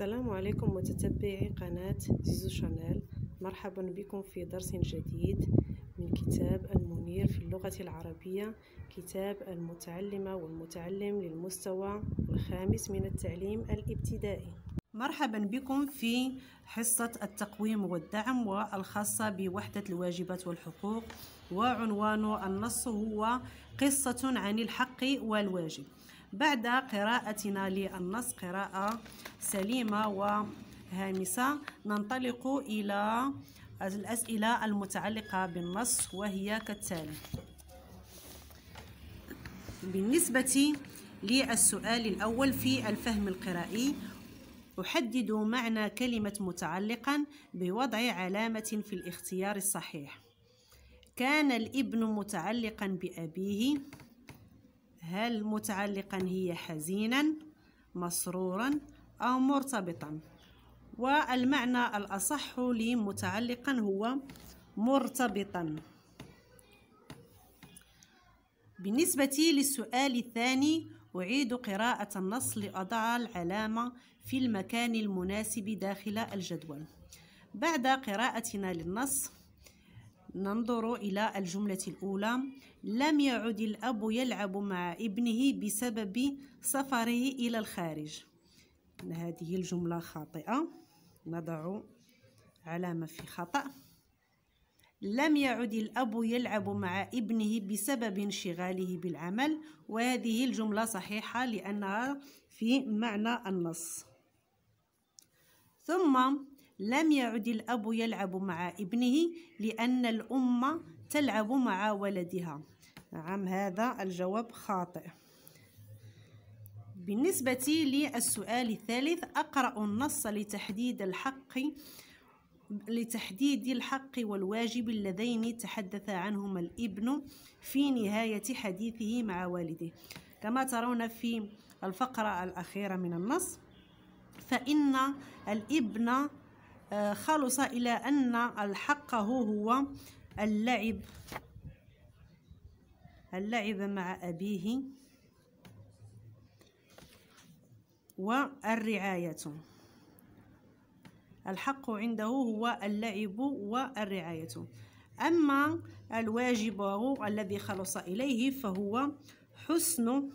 السلام عليكم متتبعي قناة زيزو شانيل مرحبا بكم في درس جديد من كتاب المنير في اللغة العربية كتاب المتعلمة والمتعلم للمستوى الخامس من التعليم الابتدائي مرحبا بكم في حصة التقويم والدعم والخاصة بوحدة الواجبات والحقوق وعنوان النص هو قصة عن الحق والواجب بعد قراءتنا للنص قراءة سليمة وهامسة ننطلق إلى الأسئلة المتعلقة بالنص وهي كالتالي بالنسبة للسؤال الأول في الفهم القرائي أحدد معنى كلمة متعلقا بوضع علامة في الاختيار الصحيح كان الابن متعلقا بأبيه هل متعلقا هي حزينا مسرورا أو مرتبطا والمعنى الأصح لمتعلقا هو مرتبطا بالنسبة للسؤال الثاني أعيد قراءة النص لأضع العلامة في المكان المناسب داخل الجدول بعد قراءتنا للنص ننظر إلى الجملة الأولى لم يعد الأب يلعب مع ابنه بسبب سفره إلى الخارج هذه الجملة خاطئة نضع علامة في خطأ لم يعد الأب يلعب مع ابنه بسبب انشغاله بالعمل وهذه الجملة صحيحة لأنها في معنى النص ثم لم يعد الأب يلعب مع ابنه لأن الأم تلعب مع ولدها نعم هذا الجواب خاطئ بالنسبة للسؤال الثالث أقرأ النص لتحديد الحق لتحديد الحق والواجب اللذين تحدث عنهما الابن في نهاية حديثه مع والده كما ترون في الفقرة الأخيرة من النص فإن الابن آه، خالصة إلى أن الحق هو, هو اللعب اللعب مع أبيه والرعاية الحق عنده هو اللعب والرعاية أما الواجب الذي خلص إليه فهو حسن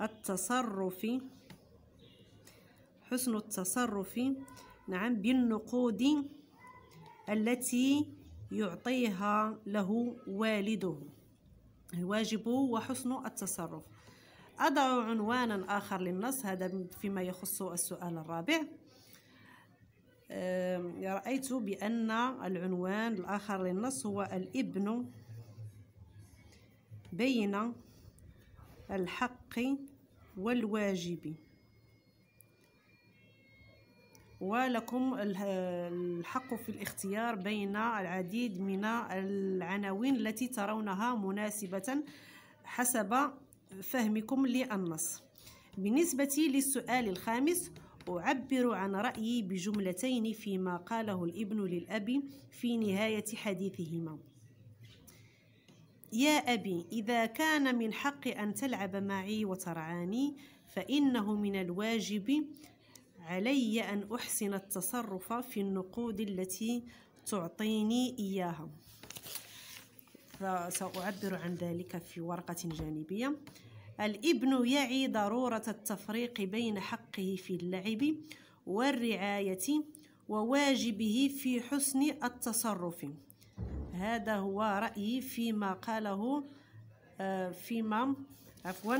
التصرف حسن التصرف نعم بالنقود التي يعطيها له والده الواجب وحسن التصرف أضع عنوانا آخر للنص هذا فيما يخص السؤال الرابع رأيت بأن العنوان الآخر للنص هو الابن بين الحق والواجب ولكم الحق في الاختيار بين العديد من العناوين التي ترونها مناسبة حسب فهمكم للنص بالنسبة للسؤال الخامس أعبر عن رأيي بجملتين فيما قاله الابن للأب في نهاية حديثهما يا أبي إذا كان من حق أن تلعب معي وترعاني فإنه من الواجب علي أن أحسن التصرف في النقود التي تعطيني إياها فسأعبر عن ذلك في ورقة جانبية الابن يعي ضرورة التفريق بين حقه في اللعب والرعاية وواجبه في حسن التصرف هذا هو رأيي فيما قاله آه، فيما عفواً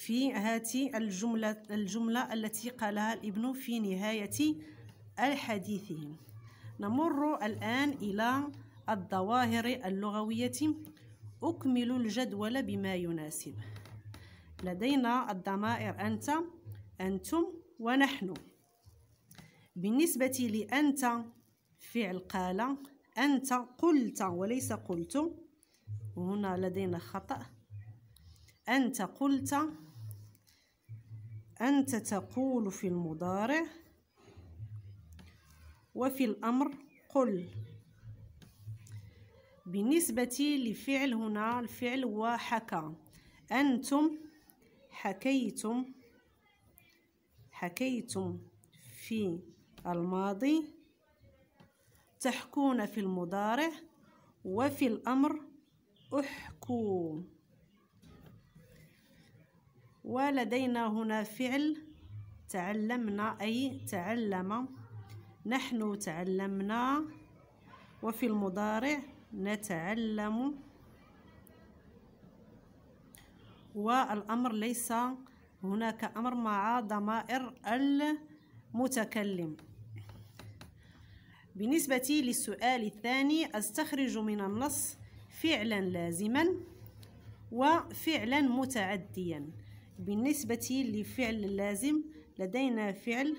في هذه الجملة الجملة التي قالها الابن في نهاية حديثه نمر الآن إلى الظواهر اللغوية أكمل الجدول بما يناسب لدينا الضمائر أنت أنتم ونحن بالنسبة لأنت فعل قال أنت قلت وليس قلت هنا لدينا خطأ أنت قلت أنت تقول في المضارع وفي الأمر قل بالنسبة لفعل هنا الفعل وحكى أنتم حكيتم حكيتم في الماضي تحكون في المضارع وفي الأمر أحكوا ولدينا هنا فعل تعلمنا أي تعلم نحن تعلمنا وفي المضارع نتعلم والأمر ليس هناك أمر مع ضمائر المتكلم بالنسبة للسؤال الثاني أستخرج من النص فعلا لازما وفعلا متعديا بالنسبة لفعل اللازم لدينا فعل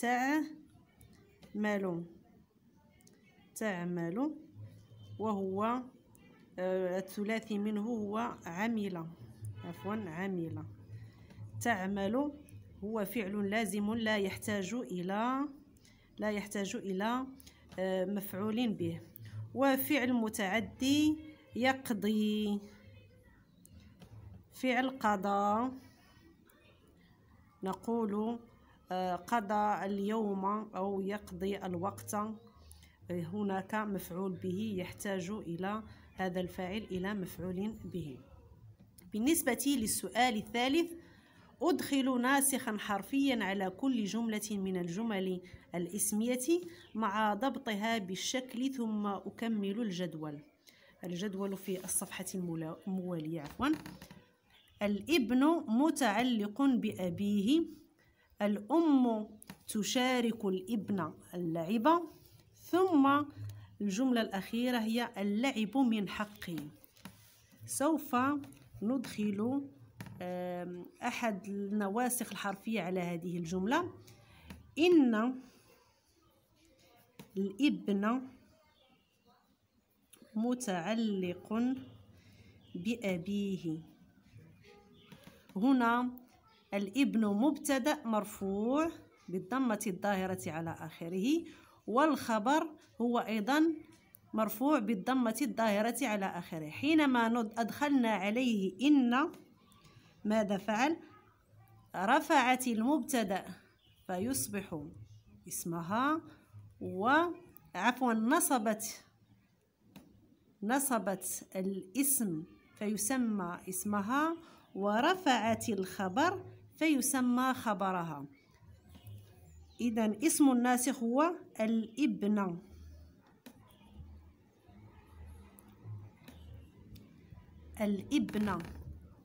تعمل تعمل وهو آه، الثلاثي منه هو عمل عفوا عمل تعمل هو فعل لازم لا يحتاج إلى لا يحتاج إلى آه، مفعول به وفعل متعدي يقضي فعل قضى نقول آه، قضى اليوم أو يقضي الوقت آه، هناك مفعول به يحتاج إلى هذا الفاعل إلى مفعول به بالنسبة للسؤال الثالث أدخل ناسخا حرفيا على كل جملة من الجمل الإسمية مع ضبطها بالشكل ثم أكمل الجدول الجدول في الصفحة الموالية عفوا الابن متعلق بأبيه الأم تشارك الابن اللعب ثم الجملة الأخيرة هي اللعب من حقي سوف ندخل أحد النواسخ الحرفية على هذه الجملة إن الابن متعلق بأبيه هنا الابن مبتدأ مرفوع بالضمة الظاهرة على آخره والخبر هو أيضا مرفوع بالضمة الظاهرة على آخره حينما أدخلنا عليه إن ماذا فعل؟ رفعت المبتدأ فيصبح اسمها وعفوا نصبت نصبت الاسم فيسمى اسمها ورفعت الخبر فيسمى خبرها إذا اسم الناسخ هو الابن الابن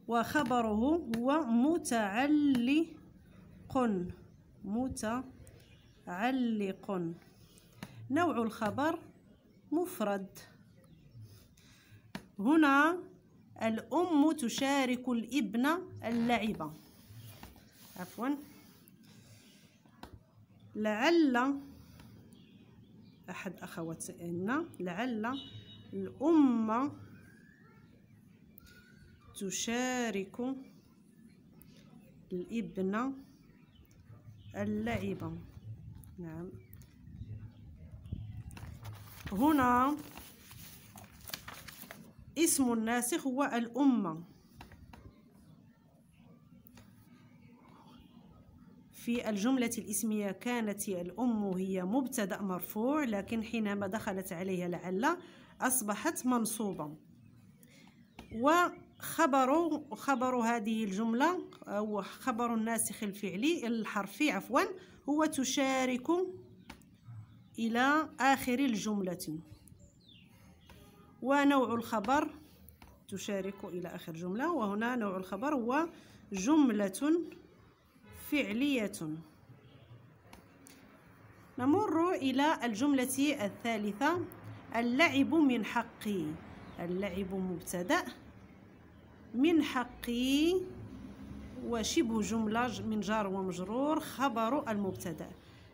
وخبره هو متعلق متعلق نوع الخبر مفرد هنا الأم تشارك الابن اللعبة عفوا لعل أحد أخواتنا لعل الأم تشارك الابن اللعبة نعم هنا اسم الناسخ هو الأمة في الجملة الإسمية كانت الأم هي مبتدأ مرفوع لكن حينما دخلت عليها لعل أصبحت منصوبة وخبر خبر هذه الجملة أو خبر الناسخ الفعلي الحرفي عفوا هو تشارك إلى آخر الجملة ونوع الخبر تشارك إلى آخر جملة وهنا نوع الخبر هو جملة فعلية نمر إلى الجملة الثالثة اللعب من حقي اللعب مبتدأ من حقي وشبه جملة من جار ومجرور خبر المبتدأ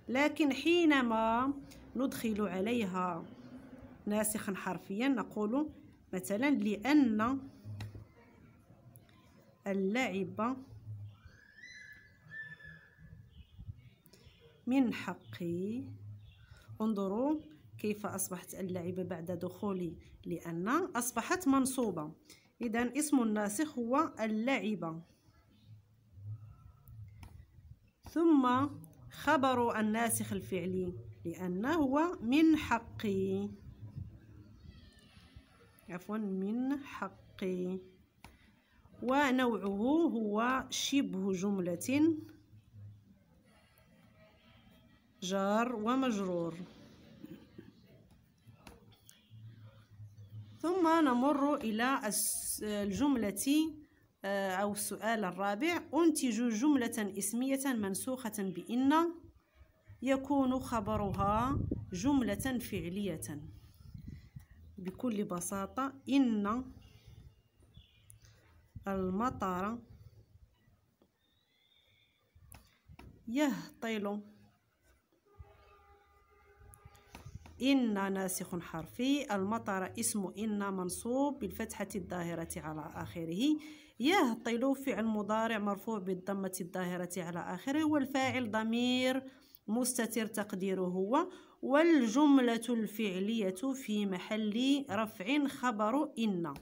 لكن حينما ندخل عليها ناسخا حرفيا نقول مثلا لأن اللعب من حقي انظروا كيف أصبحت اللعبة بعد دخولي لأن أصبحت منصوبة إذا اسم الناسخ هو اللعبة ثم خبر الناسخ الفعلي لأن هو من حقي عفوا من حقي ونوعه هو شبه جملة جار ومجرور ثم نمر إلى الجملة آه، أو السؤال الرابع أنتج جملة اسمية منسوخة بإن يكون خبرها جملة فعلية بكل بساطة إن المطر يهطل إن ناسخ حرفي المطر اسم إن منصوب بالفتحة الظاهرة على آخره يهطل فعل مضارع مرفوع بالضمة الظاهرة على آخره والفاعل ضمير مستتر تقديره هو والجملة الفعلية في محل رفع خبر إن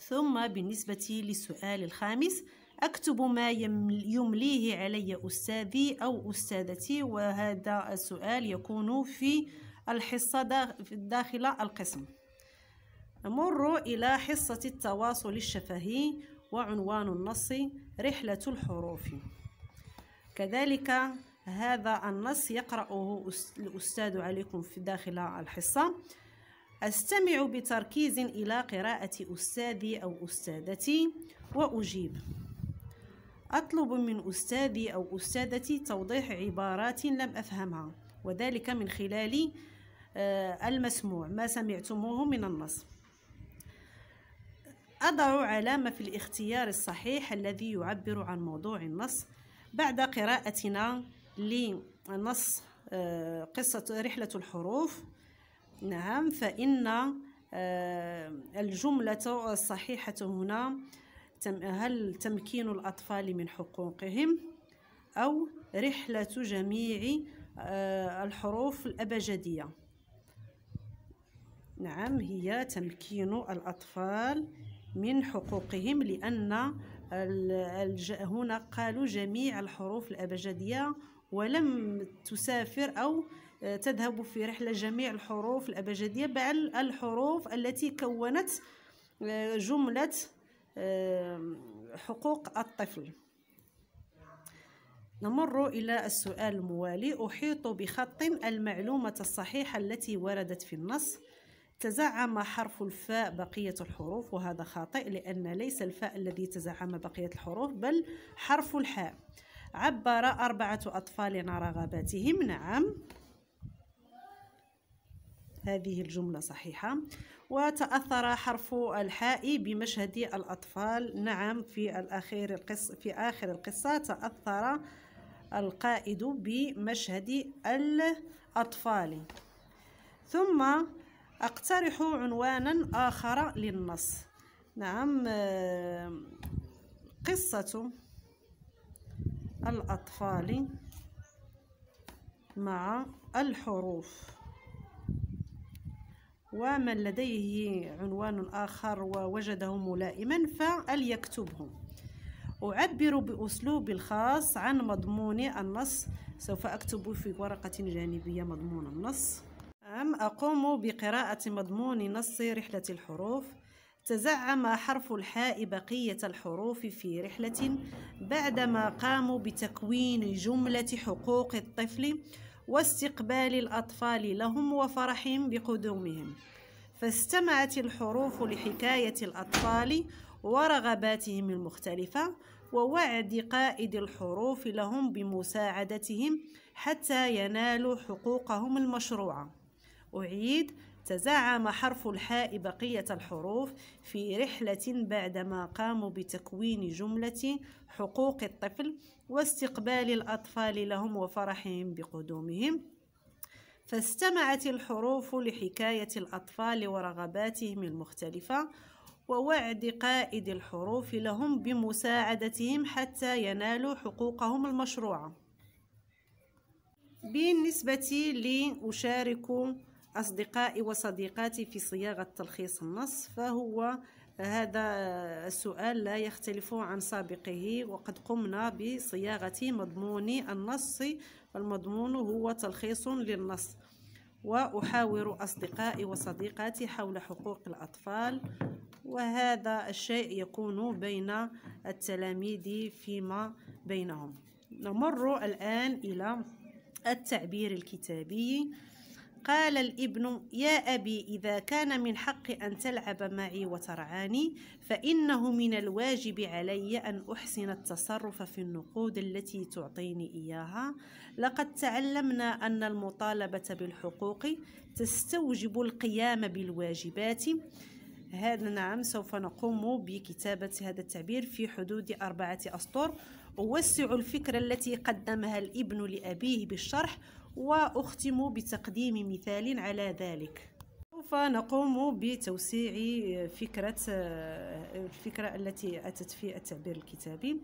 ثم بالنسبة للسؤال الخامس أكتب ما يمليه علي أستاذي أو أستاذتي وهذا السؤال يكون في الحصة داخل القسم نمر إلى حصة التواصل الشفهي وعنوان النص رحلة الحروف كذلك هذا النص يقرأه الأستاذ عليكم في داخل الحصة أستمع بتركيز إلى قراءة أستاذي أو أستاذتي وأجيب أطلب من أستاذي أو أستاذتي توضيح عبارات لم أفهمها وذلك من خلال آه، المسموع ما سمعتموه من النص أضع علامة في الاختيار الصحيح الذي يعبر عن موضوع النص بعد قراءتنا لنص آه، قصة رحلة الحروف نعم فإن آه، الجملة الصحيحة هنا هل تمكين الأطفال من حقوقهم أو رحلة جميع آه، الحروف الأبجدية نعم هي تمكين الأطفال من حقوقهم لأن هنا قالوا جميع الحروف الأبجدية ولم تسافر أو آه، تذهب في رحلة جميع الحروف الأبجدية بل الحروف التي كونت آه، جملة آه، حقوق الطفل نمر إلى السؤال الموالي أحيط بخط المعلومة الصحيحة التي وردت في النص تزعم حرف الفاء بقية الحروف وهذا خاطئ لأن ليس الفاء الذي تزعم بقية الحروف بل حرف الحاء عبر أربعة أطفال عن رغباتهم نعم هذه الجملة صحيحة وتأثر حرف الحاء بمشهد الأطفال نعم في الأخير القص في آخر القصة تأثر القائد بمشهد الأطفال ثم أقترح عنوانا آخر للنص نعم آه، قصة الأطفال مع الحروف ومن لديه عنوان آخر ووجده ملائما فليكتبه أعبر بأسلوبي الخاص عن مضمون النص سوف أكتب في ورقة جانبية مضمون النص أم أقوم بقراءة مضمون نص رحلة الحروف تزعم حرف الحاء بقية الحروف في رحلة بعدما قاموا بتكوين جملة حقوق الطفل واستقبال الأطفال لهم وفرحهم بقدومهم فاستمعت الحروف لحكاية الأطفال ورغباتهم المختلفة ووعد قائد الحروف لهم بمساعدتهم حتى ينالوا حقوقهم المشروعة أعيد تزعم حرف الحاء بقية الحروف في رحلة بعدما قاموا بتكوين جملة حقوق الطفل واستقبال الأطفال لهم وفرحهم بقدومهم فاستمعت الحروف لحكاية الأطفال ورغباتهم المختلفة ووعد قائد الحروف لهم بمساعدتهم حتى ينالوا حقوقهم المشروعة بالنسبة لي أشارك أصدقائي وصديقاتي في صياغة تلخيص النص فهو هذا السؤال لا يختلف عن سابقه وقد قمنا بصياغة مضمون النص والمضمون هو تلخيص للنص وأحاور أصدقائي وصديقاتي حول حقوق الأطفال وهذا الشيء يكون بين التلاميذ فيما بينهم نمر الآن إلى التعبير الكتابي قال الابن يا أبي إذا كان من حق أن تلعب معي وترعاني فإنه من الواجب علي أن أحسن التصرف في النقود التي تعطيني إياها لقد تعلمنا أن المطالبة بالحقوق تستوجب القيام بالواجبات هذا نعم سوف نقوم بكتابة هذا التعبير في حدود أربعة أسطر أوسع الفكرة التي قدمها الابن لأبيه بالشرح وأختم بتقديم مثال على ذلك سوف نقوم بتوسيع فكرة الفكرة التي أتت في التعبير الكتابي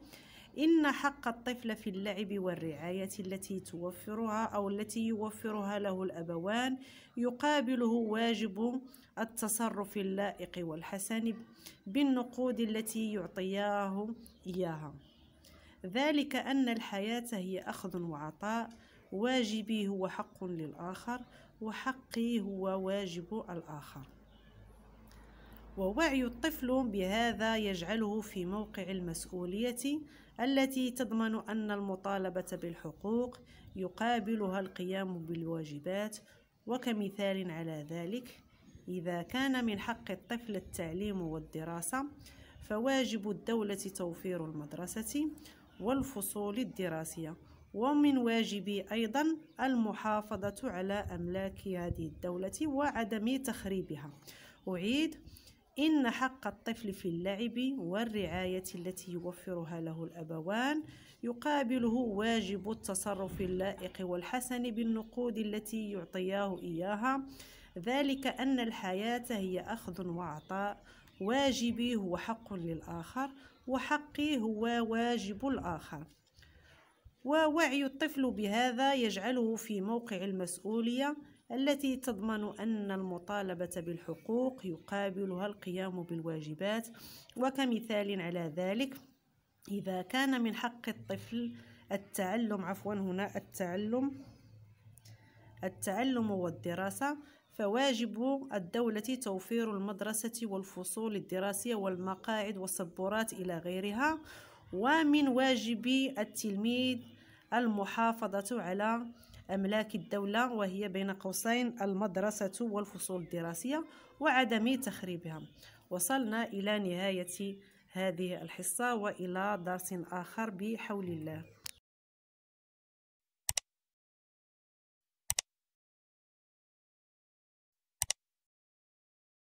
إن حق الطفل في اللعب والرعاية التي توفرها أو التي يوفرها له الأبوان يقابله واجب التصرف اللائق والحسن بالنقود التي يعطياه إياها ذلك أن الحياة هي أخذ وعطاء واجبي هو حق للآخر وحقي هو واجب الآخر ووعي الطفل بهذا يجعله في موقع المسؤولية التي تضمن أن المطالبة بالحقوق يقابلها القيام بالواجبات وكمثال على ذلك إذا كان من حق الطفل التعليم والدراسة فواجب الدولة توفير المدرسة والفصول الدراسية ومن واجبي أيضا المحافظة على أملاك هذه الدولة وعدم تخريبها أعيد إن حق الطفل في اللعب والرعاية التي يوفرها له الأبوان يقابله واجب التصرف اللائق والحسن بالنقود التي يعطياه إياها ذلك أن الحياة هي أخذ وعطاء واجبي هو حق للآخر وحقي هو واجب الآخر ووعي الطفل بهذا يجعله في موقع المسؤولية التي تضمن أن المطالبة بالحقوق يقابلها القيام بالواجبات وكمثال على ذلك إذا كان من حق الطفل التعلم عفوا هنا التعلم التعلم والدراسة فواجب الدولة توفير المدرسة والفصول الدراسية والمقاعد والسبورات إلى غيرها ومن واجب التلميذ المحافظة على أملاك الدولة وهي بين قوسين المدرسة والفصول الدراسية وعدم تخريبها وصلنا إلى نهاية هذه الحصة وإلى درس آخر بحول الله